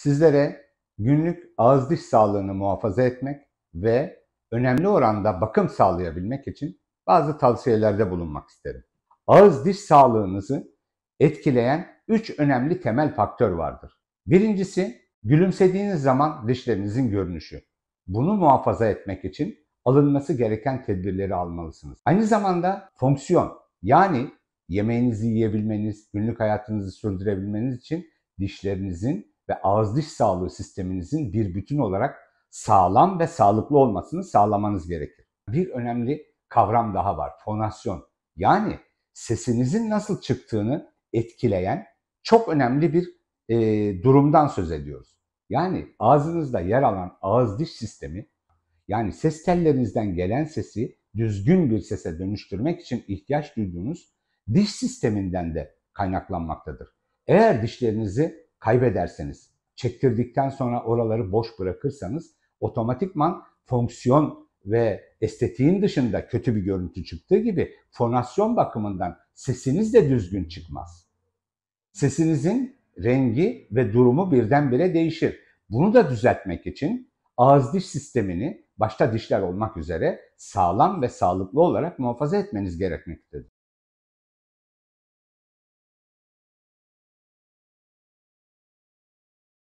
Sizlere günlük ağız diş sağlığını muhafaza etmek ve önemli oranda bakım sağlayabilmek için bazı tavsiyelerde bulunmak isterim. Ağız diş sağlığınızı etkileyen 3 önemli temel faktör vardır. Birincisi gülümsediğiniz zaman dişlerinizin görünüşü. Bunu muhafaza etmek için alınması gereken tedbirleri almalısınız. Aynı zamanda fonksiyon yani yemeğinizi yiyebilmeniz, günlük hayatınızı sürdürebilmeniz için dişlerinizin ve ağız diş sağlığı sisteminizin bir bütün olarak sağlam ve sağlıklı olmasını sağlamanız gerekir. Bir önemli kavram daha var. Fonasyon. Yani sesinizin nasıl çıktığını etkileyen çok önemli bir e, durumdan söz ediyoruz. Yani ağzınızda yer alan ağız diş sistemi yani ses tellerinizden gelen sesi düzgün bir sese dönüştürmek için ihtiyaç duyduğunuz diş sisteminden de kaynaklanmaktadır. Eğer dişlerinizi kaybederseniz, çektirdikten sonra oraları boş bırakırsanız otomatikman fonksiyon ve estetiğin dışında kötü bir görüntü çıktığı gibi fonasyon bakımından sesiniz de düzgün çıkmaz. Sesinizin rengi ve durumu birdenbire değişir. Bunu da düzeltmek için ağız diş sistemini başta dişler olmak üzere sağlam ve sağlıklı olarak muhafaza etmeniz gerekmektedir.